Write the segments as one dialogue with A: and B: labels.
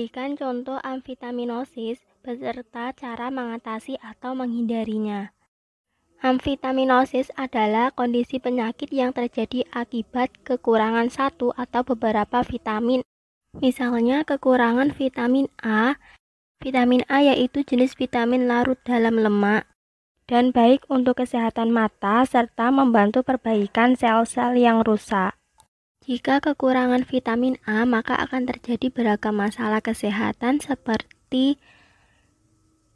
A: Berikan contoh amfitaminosis beserta cara mengatasi atau menghindarinya. Amfitaminosis adalah kondisi penyakit yang terjadi akibat kekurangan satu atau beberapa vitamin. Misalnya kekurangan vitamin A, vitamin A yaitu jenis vitamin larut dalam lemak, dan baik untuk kesehatan mata serta membantu perbaikan sel-sel yang rusak. Jika kekurangan vitamin A, maka akan terjadi beragam masalah kesehatan seperti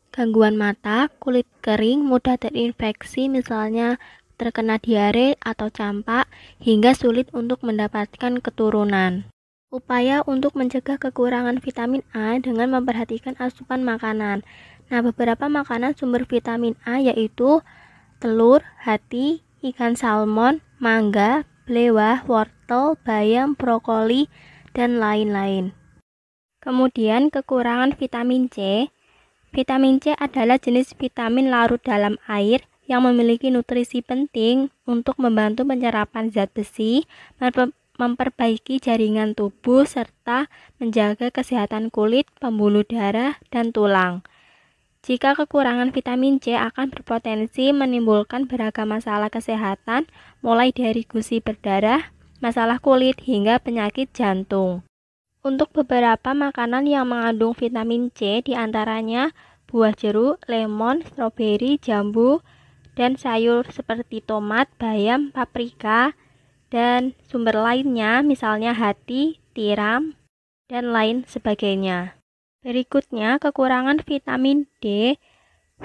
A: gangguan mata, kulit kering, mudah terinfeksi misalnya terkena diare atau campak, hingga sulit untuk mendapatkan keturunan. Upaya untuk mencegah kekurangan vitamin A dengan memperhatikan asupan makanan. Nah, beberapa makanan sumber vitamin A yaitu telur, hati, ikan salmon, mangga, belewah, wortel, wortel, bayam, brokoli, dan lain-lain. Kemudian kekurangan vitamin C. Vitamin C adalah jenis vitamin larut dalam air yang memiliki nutrisi penting untuk membantu penyerapan zat besi, memperbaiki jaringan tubuh, serta menjaga kesehatan kulit, pembuluh darah, dan tulang. Jika kekurangan vitamin C akan berpotensi menimbulkan beragam masalah kesehatan, mulai dari gusi berdarah, masalah kulit, hingga penyakit jantung. Untuk beberapa makanan yang mengandung vitamin C diantaranya buah jeruk, lemon, stroberi, jambu, dan sayur seperti tomat, bayam, paprika, dan sumber lainnya misalnya hati, tiram, dan lain sebagainya. Berikutnya, kekurangan vitamin D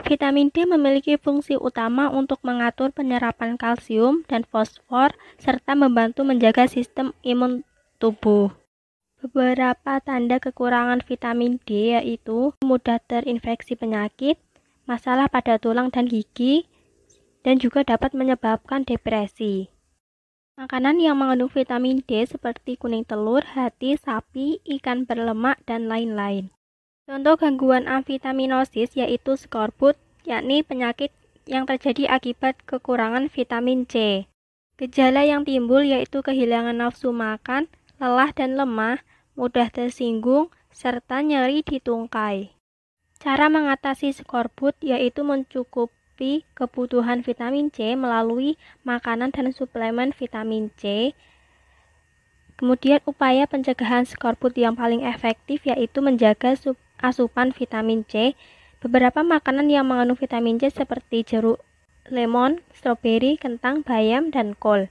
A: Vitamin D memiliki fungsi utama untuk mengatur penyerapan kalsium dan fosfor serta membantu menjaga sistem imun tubuh. Beberapa tanda kekurangan vitamin D yaitu mudah terinfeksi penyakit, masalah pada tulang dan gigi, dan juga dapat menyebabkan depresi. Makanan yang mengandung vitamin D seperti kuning telur, hati, sapi, ikan berlemak, dan lain-lain. Contoh gangguan amfitaminosis yaitu skorbut, yakni penyakit yang terjadi akibat kekurangan vitamin C. Gejala yang timbul yaitu kehilangan nafsu makan, lelah dan lemah, mudah tersinggung, serta nyeri di tungkai. Cara mengatasi skorbut yaitu mencukupi kebutuhan vitamin C melalui makanan dan suplemen vitamin C. Kemudian upaya pencegahan skorbut yang paling efektif yaitu menjaga sub asupan vitamin C. Beberapa makanan yang mengandung vitamin C seperti jeruk lemon, stroberi, kentang, bayam, dan kol.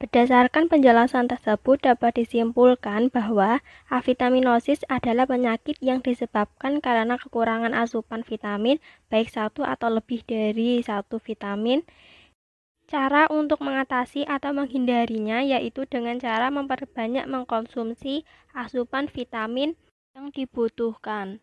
A: Berdasarkan penjelasan tersebut dapat disimpulkan bahwa avitaminosis adalah penyakit yang disebabkan karena kekurangan asupan vitamin baik satu atau lebih dari satu vitamin. Cara untuk mengatasi atau menghindarinya yaitu dengan cara memperbanyak mengkonsumsi asupan vitamin yang dibutuhkan.